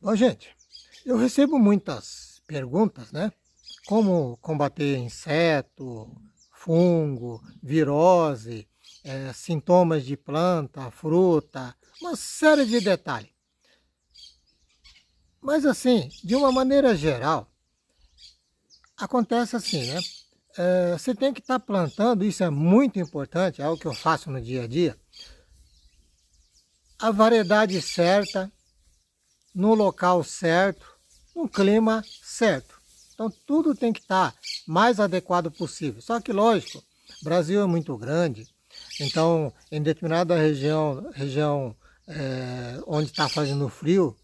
Bom, gente, eu recebo muitas perguntas, né? Como combater inseto, fungo, virose, é, sintomas de planta, fruta, uma série de detalhes. Mas assim, de uma maneira geral, acontece assim, né? É, você tem que estar tá plantando, isso é muito importante, é o que eu faço no dia a dia, a variedade certa, no local certo, no clima certo. Então tudo tem que estar mais adequado possível. Só que lógico, Brasil é muito grande, então em determinada região, região é, onde está fazendo frio,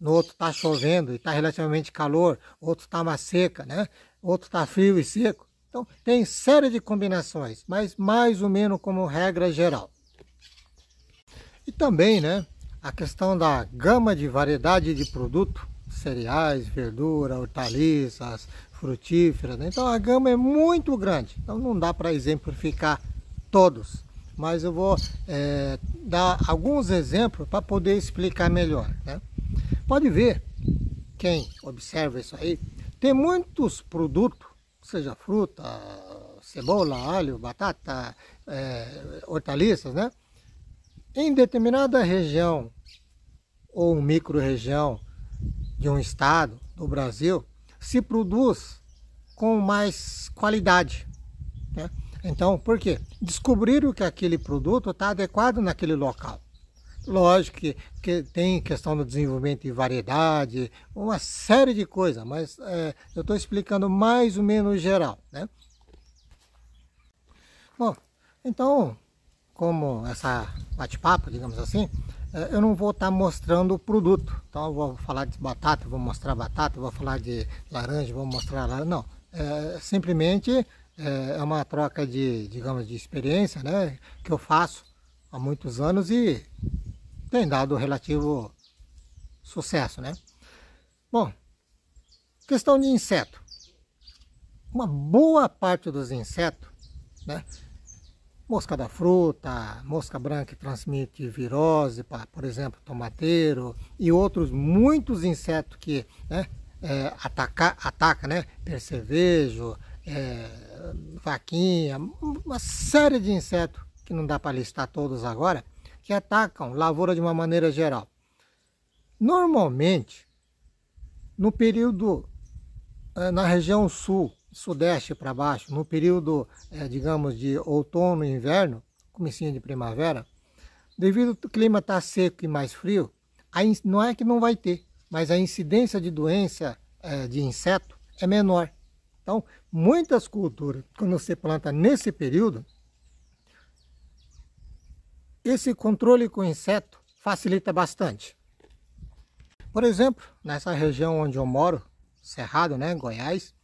no outro está chovendo e está relativamente calor, outro está mais seca, né? outro está frio e seco. Então tem série de combinações, mas mais ou menos como regra geral. E também, né? a questão da gama de variedade de produto, cereais, verdura, hortaliças, frutíferas, né? então a gama é muito grande, então não dá para exemplificar todos, mas eu vou é, dar alguns exemplos para poder explicar melhor. Né? Pode ver, quem observa isso aí, tem muitos produtos, seja fruta, cebola, alho, batata, é, hortaliças, né? Em determinada região ou uma micro-região de um estado do Brasil se produz com mais qualidade. Né? Então, por quê? Descobriram que aquele produto está adequado naquele local. Lógico que, que, tem questão do desenvolvimento de variedade, uma série de coisas, mas é, eu estou explicando mais ou menos geral. Né? Bom, então, como essa bate-papo, digamos assim, é, eu não vou estar tá mostrando o produto. Então eu vou falar de batata, vou mostrar batata, vou falar de laranja, vou mostrar laranja. Não, é, simplesmente é, é uma troca de, digamos, de experiência, né? Que eu faço há muitos anos e tem dado relativo sucesso, né? Bom, questão de inseto. Uma boa parte dos insetos, né? mosca da fruta, mosca branca que transmite virose, por exemplo, tomateiro e outros muitos insetos que né, é, ataca, ataca, né, percevejo, é, vaquinha, uma série de insetos que não dá para listar todos agora, que atacam lavoura de uma maneira geral. Normalmente, no período eh, na região sul sudeste para baixo, no período, é, digamos, de outono e inverno, comecinho de primavera, devido ao clima estar tá seco e mais frio, não é que não vai ter, mas a incidência de doença é, de inseto é menor. Então, muitas culturas, quando você planta nesse período, esse controle com inseto facilita bastante. Por exemplo, nessa região onde eu moro, Cerrado, né, Goiás,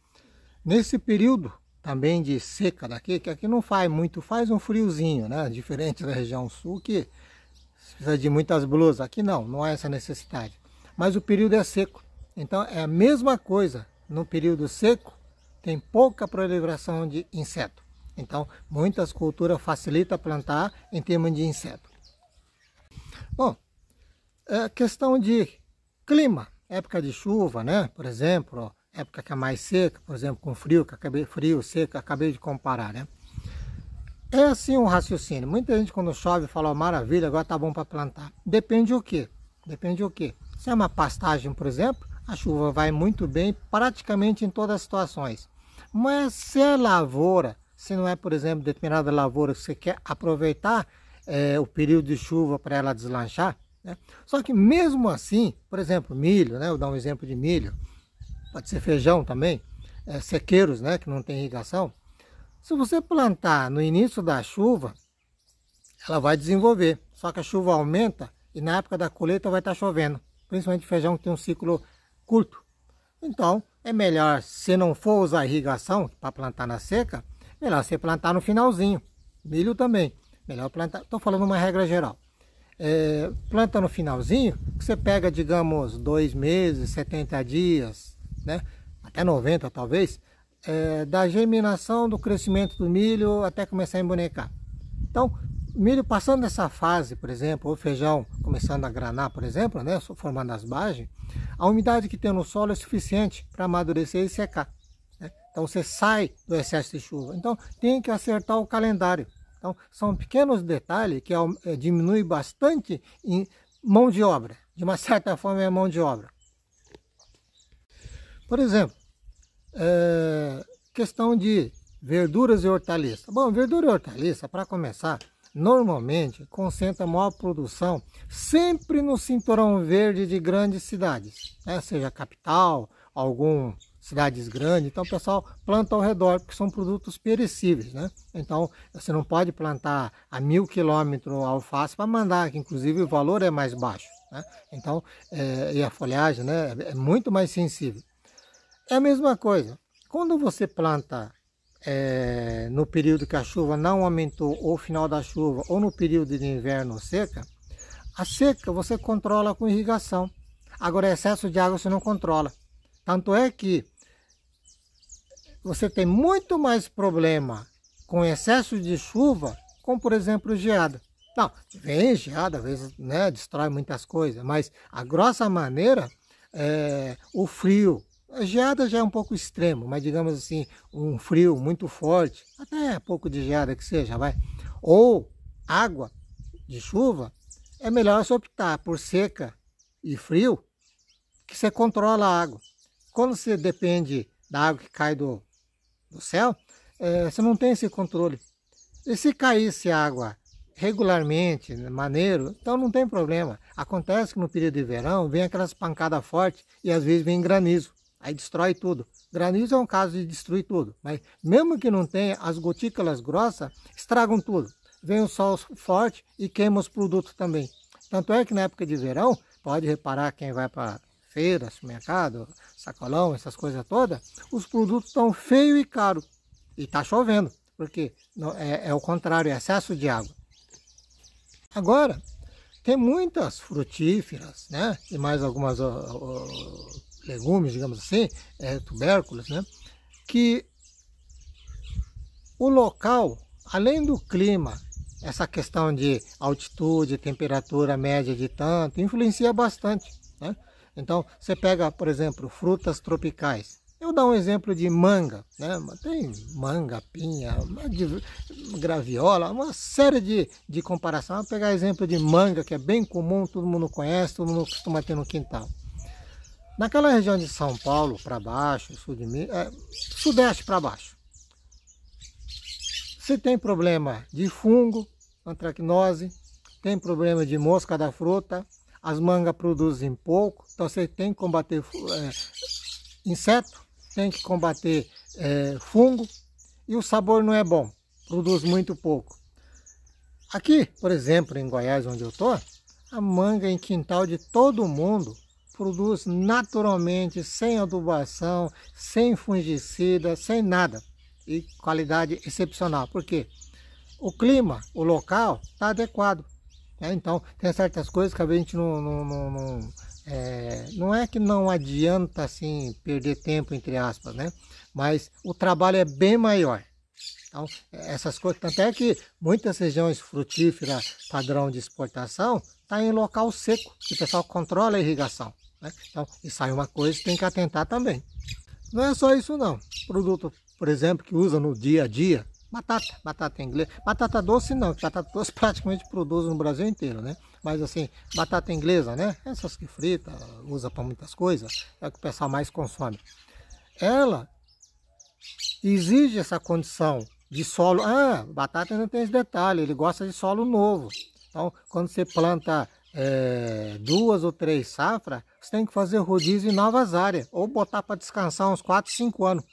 Nesse período também de seca daqui, que aqui não faz muito, faz um friozinho, né? Diferente da região sul que precisa de muitas blusas. Aqui não, não há essa necessidade. Mas o período é seco. Então é a mesma coisa. No período seco tem pouca proliferação de inseto. Então muitas culturas facilita plantar em termos de inseto. Bom, é questão de clima, época de chuva, né? Por exemplo, ó, época que é mais seca, por exemplo, com frio, que acabei frio, seca, acabei de comparar, né? É assim um raciocínio. Muita gente quando chove fala, oh, maravilha, agora tá bom para plantar. Depende o quê? Depende o quê? Se é uma pastagem, por exemplo, a chuva vai muito bem praticamente em todas as situações. Mas se é lavoura, se não é, por exemplo, determinada lavoura que você quer aproveitar é, o período de chuva para ela deslanchar, né? só que mesmo assim, por exemplo, milho, né? eu vou dar um exemplo de milho, pode ser feijão também, é, sequeiros, né, que não tem irrigação, se você plantar no início da chuva, ela vai desenvolver. Só que a chuva aumenta e na época da colheita vai estar tá chovendo. Principalmente feijão que tem um ciclo curto. Então, é melhor, se não for usar irrigação para plantar na seca, melhor você plantar no finalzinho. Milho também. Melhor plantar, estou falando uma regra geral. É, planta no finalzinho, que você pega, digamos, dois meses, 70 dias, né? Até 90 talvez. É, da germinação, do crescimento do milho até começar a embonecar. Então, milho passando dessa fase, por exemplo, o feijão começando a granar, por exemplo, né, formando as bagens, a umidade que tem no solo é suficiente para amadurecer e secar. Né? Então você sai do excesso de chuva. Então tem que acertar o calendário. Então são pequenos detalhes que é, diminui bastante em mão de obra. De uma certa forma é mão de obra. Por exemplo, é, questão de verduras e hortaliças. Bom, verdura e hortaliça, para começar, normalmente concentra maior produção sempre no cinturão verde de grandes cidades, né? seja capital, algum cidades grandes, então o pessoal planta ao redor, porque são produtos perecíveis, né? Então, você não pode plantar a mil quilômetros alface para mandar, que inclusive o valor é mais baixo, né? Então, é, e a folhagem né, é muito mais sensível. É a mesma coisa. Quando você planta é, no período que a chuva não aumentou, ou final da chuva, ou no período de inverno seca, a seca você controla com irrigação. Agora, excesso de água você não controla. Tanto é que você tem muito mais problema com excesso de chuva, com por exemplo geada. Não, vem geada, às vezes né, destrói muitas coisas, mas a grossa maneira, é, o frio, a geada já é um pouco extremo, mas digamos assim, um frio muito forte, até pouco de geada que seja, vai. Ou água de chuva, é melhor você optar por seca e frio, que você controla a água. Quando você depende da água que cai do, do céu, é, você não tem esse controle. E se caísse água regularmente, maneiro, então não tem problema. Acontece que no período de verão vem aquelas pancadas fortes e às vezes vem granizo aí destrói tudo. Granizo é um caso de destruir tudo, mas mesmo que não tenha, as gotículas grossas estragam tudo. Vem o sol forte e queima os produtos também. Tanto é que na época de verão, pode reparar quem vai para feiras, mercado, sacolão, essas coisas todas, os produtos estão feios e caros. E está chovendo, porque é, é o contrário, é excesso de água. Agora, tem muitas frutíferas, né? E mais algumas legumes, digamos assim, é, tubérculos, né? que o local, além do clima, essa questão de altitude, temperatura média de tanto, influencia bastante. Né? Então, você pega, por exemplo, frutas tropicais. Eu dou um exemplo de manga, né? tem manga, pinha, graviola, uma série de, de comparação. Vou pegar exemplo de manga, que é bem comum, todo mundo conhece, todo mundo costuma ter no quintal. Naquela região de São Paulo para baixo, sul de Minas, é, sudeste para baixo. Se tem problema de fungo, antracnose, tem problema de mosca da fruta, as mangas produzem pouco, então você tem que combater é, inseto, tem que combater é, fungo e o sabor não é bom, produz muito pouco. Aqui, por exemplo, em Goiás, onde eu estou, a manga é em quintal de todo mundo produz naturalmente, sem adubação, sem fungicida, sem nada. E qualidade excepcional. Por quê? O clima, o local, está adequado. É, então, tem certas coisas que a gente não, não, não, não é, não é que não adianta assim perder tempo entre aspas, né? Mas o trabalho é bem maior. Então, essas coisas, tanto é que muitas regiões frutíferas, padrão de exportação, está em local seco, que o pessoal controla a irrigação. Né? Então, e sai uma coisa, tem que atentar também. Não é só isso não. Produto, por exemplo, que usa no dia a dia, batata, batata inglesa. Batata doce não, batata doce praticamente produz no Brasil inteiro, né? Mas assim, batata inglesa, né? Essas que frita, usa para muitas coisas, é o que o pessoal mais consome. Ela exige essa condição de solo. Ah, batata não tem esse detalhe, ele gosta de solo novo. Então, quando você planta é, duas ou três safras, você tem que fazer rodízio em novas áreas, ou botar para descansar uns 4, 5 anos.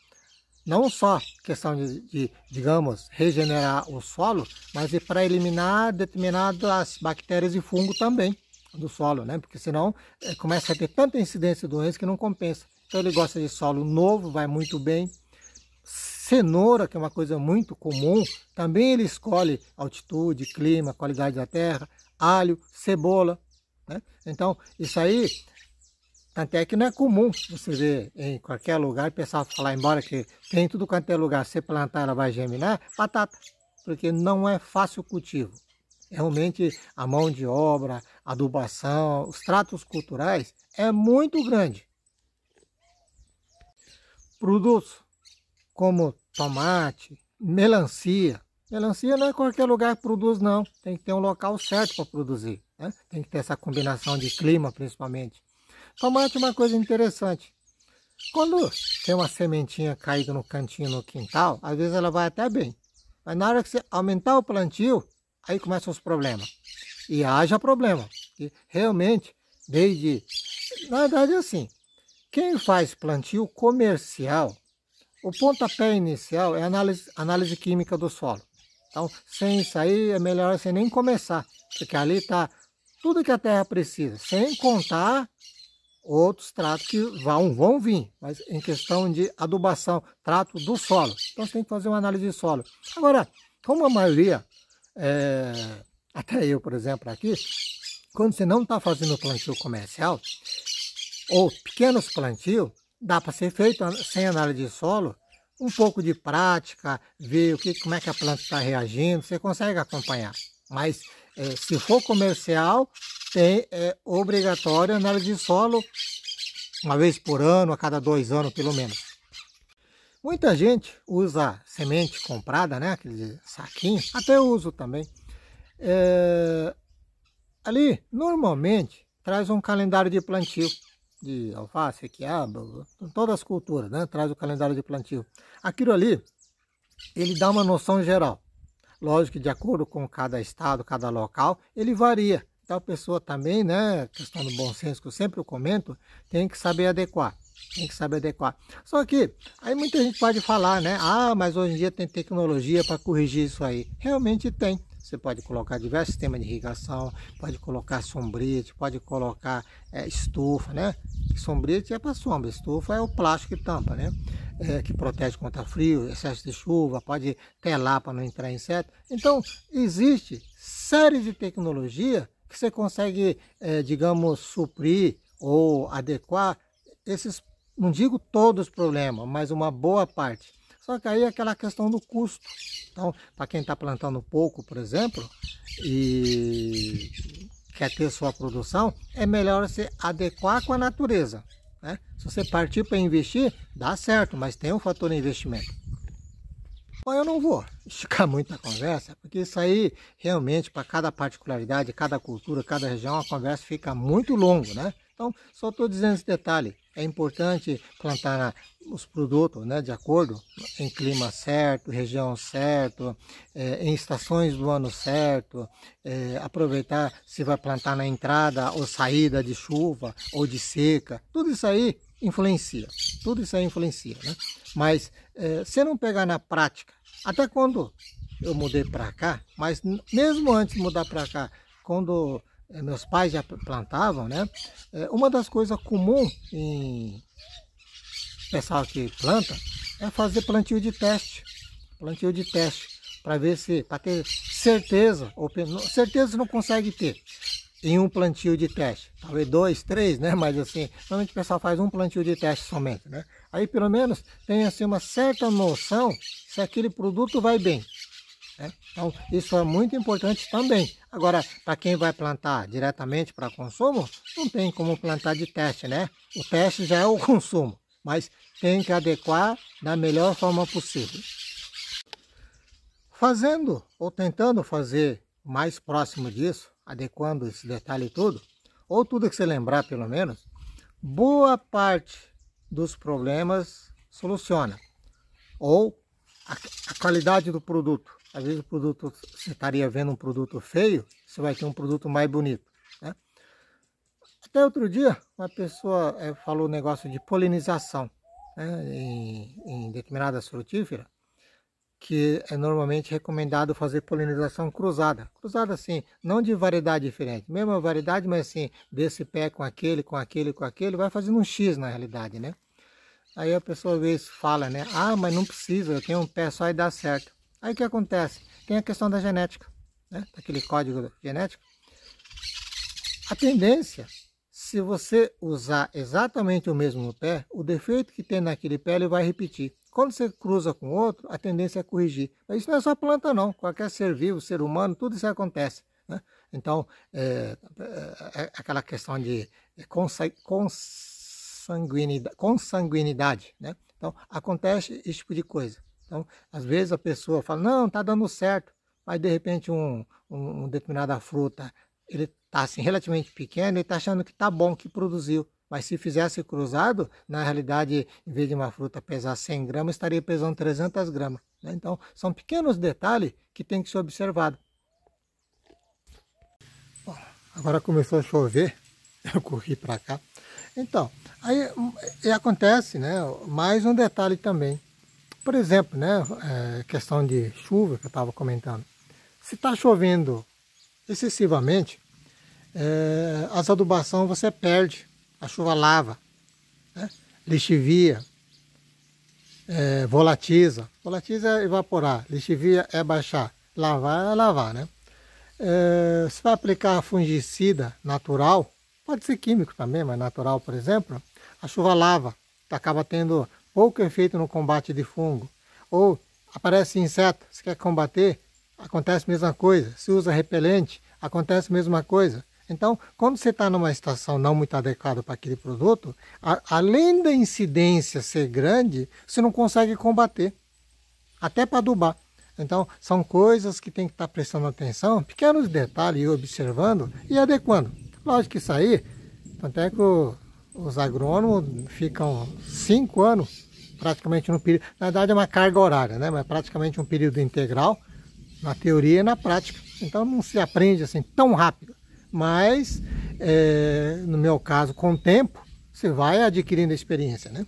Não só questão de, de digamos, regenerar o solo, mas é para eliminar determinadas bactérias e fungo também do solo, né? Porque senão é, começa a ter tanta incidência de doença que não compensa. Então ele gosta de solo novo, vai muito bem. Cenoura, que é uma coisa muito comum, também ele escolhe altitude, clima, qualidade da terra alho, cebola. Né? Então, isso aí, até que não é comum você ver em qualquer lugar, o pessoal falar, embora que tem tudo quanto é lugar, você plantar, ela vai germinar, batata. Porque não é fácil o cultivo. Realmente, a mão de obra, adubação, os tratos culturais é muito grande. Produtos como tomate, melancia, Melancia não é qualquer lugar que produz não, tem que ter um local certo para produzir, né? tem que ter essa combinação de clima principalmente. Tomate é uma coisa interessante, quando tem uma sementinha caída no cantinho, no quintal, às vezes ela vai até bem. Mas na hora que você aumentar o plantio, aí começam os problemas. E haja problema. E realmente, desde... Na verdade é assim, quem faz plantio comercial, o pontapé inicial é a análise, análise química do solo. Então, sem sair é melhor você nem começar, porque ali está tudo que a terra precisa, sem contar outros tratos que vão, vão vir, mas em questão de adubação, trato do solo. Então você tem que fazer uma análise de solo. Agora, como a maioria, é, até eu, por exemplo, aqui, quando você não está fazendo plantio comercial, ou pequenos plantios, dá para ser feito sem análise de solo, um pouco de prática, ver o que, como é que a planta está reagindo, você consegue acompanhar. Mas é, se for comercial, tem é, obrigatório análise de solo uma vez por ano, a cada dois anos pelo menos. Muita gente usa semente comprada, né? Aquele saquinho, até eu uso também. É... Ali, normalmente, traz um calendário de plantio de alface, quiabo, todas as culturas, né? Traz o calendário de plantio. Aquilo ali, ele dá uma noção geral. Lógico que de acordo com cada estado, cada local, ele varia. Então a pessoa também, né, questão do bom senso que eu sempre comento, tem que saber adequar. Tem que saber adequar. Só que aí muita gente pode falar, né? Ah, mas hoje em dia tem tecnologia para corrigir isso aí. Realmente tem. Você pode colocar diversos sistemas de irrigação, pode colocar sombrite, pode colocar é, estufa, né? Sombrite é para sombra, estufa é o plástico que tampa, né? É, que protege contra frio, excesso de chuva, pode telar para não entrar inseto. Então, existe série de tecnologia que você consegue, é, digamos, suprir ou adequar esses, não digo todos os problemas, mas uma boa parte. Só que aí é aquela questão do custo. Então, para quem está plantando pouco, por exemplo, e quer ter sua produção, é melhor se adequar com a natureza. Né? Se você partir para investir, dá certo, mas tem um fator de investimento. Bom, eu não vou esticar muito a conversa, porque isso aí realmente para cada particularidade, cada cultura, cada região, a conversa fica muito longa, né? Então, só estou dizendo esse detalhe. É importante plantar os produtos né, de acordo em clima certo, região certo, é, em estações do ano certo, é, aproveitar se vai plantar na entrada ou saída de chuva ou de seca, tudo isso aí influencia, tudo isso aí influencia, né? Mas é, se não pegar na prática, até quando eu mudei para cá, mas mesmo antes de mudar para cá, quando é, meus pais já plantavam, né? É, uma das coisas comuns em pessoal que planta é fazer plantio de teste, plantio de teste para ver se, para ter certeza, ou certeza não consegue ter em um plantio de teste, talvez dois, três, né? Mas assim, normalmente o pessoal faz um plantio de teste somente, né? Aí pelo menos tem assim uma certa noção se aquele produto vai bem, né? Então, isso é muito importante também. Agora, para quem vai plantar diretamente para consumo, não tem como plantar de teste, né? O teste já é o consumo, mas tem que adequar da melhor forma possível. Fazendo ou tentando fazer mais próximo disso, adequando esse detalhe tudo, ou tudo que você lembrar pelo menos, boa parte dos problemas soluciona. Ou a, a qualidade do produto às vezes o produto, você estaria vendo um produto feio, você vai ter um produto mais bonito. Né? Até outro dia, uma pessoa é, falou um negócio de polinização né? em, em determinadas frutíferas, que é normalmente recomendado fazer polinização cruzada. Cruzada assim, não de variedade diferente, mesma variedade, mas assim, desse pé com aquele, com aquele, com aquele, vai fazendo um X na realidade, né? Aí a pessoa às vezes fala, né? Ah, mas não precisa, eu tenho um pé só e dá certo. Aí o que acontece? Tem a questão da genética, né? Aquele código genético. A tendência, se você usar exatamente o mesmo pé, o defeito que tem naquele pé ele vai repetir. Quando você cruza com outro, a tendência é corrigir. Mas isso não é só planta não, qualquer ser vivo, ser humano, tudo isso acontece. Né? Então, é, é, é aquela questão de consanguinidade, consanguinidade né? Então, acontece esse tipo de coisa. Então, às vezes a pessoa fala, não, está dando certo, mas de repente um, um, um determinada fruta, ele está assim relativamente pequeno e está achando que está bom, que produziu. Mas se fizesse cruzado, na realidade, em vez de uma fruta pesar 100 gramas, estaria pesando 300 gramas. Né? Então, são pequenos detalhes que tem que ser observado. Bom, agora começou a chover, eu corri para cá. Então, aí hum, acontece né, mais um detalhe também por exemplo, né, é, questão de chuva que eu estava comentando. Se está chovendo excessivamente, é, as adubação você perde, a chuva lava, né? lixivia, é, volatiza. Volatiza é evaporar, lixivia é baixar, lavar é lavar, né? É, se vai aplicar fungicida natural, pode ser químico também, mas natural, por exemplo, a chuva lava, acaba tendo ou que é feito no combate de fungo, ou aparece inseto, se quer combater, acontece a mesma coisa. Se usa repelente, acontece a mesma coisa. Então, quando você está numa estação não muito adequada para aquele produto, a, além da incidência ser grande, você não consegue combater, até para adubar. Então, são coisas que tem que estar tá prestando atenção, pequenos detalhes, observando e adequando. Lógico que isso aí, tanto é que o os agrônomos ficam cinco anos praticamente no período, na verdade é uma carga horária, né? mas é praticamente um período integral, na teoria e na prática. Então não se aprende assim tão rápido, mas é, no meu caso, com o tempo, você vai adquirindo experiência. Né?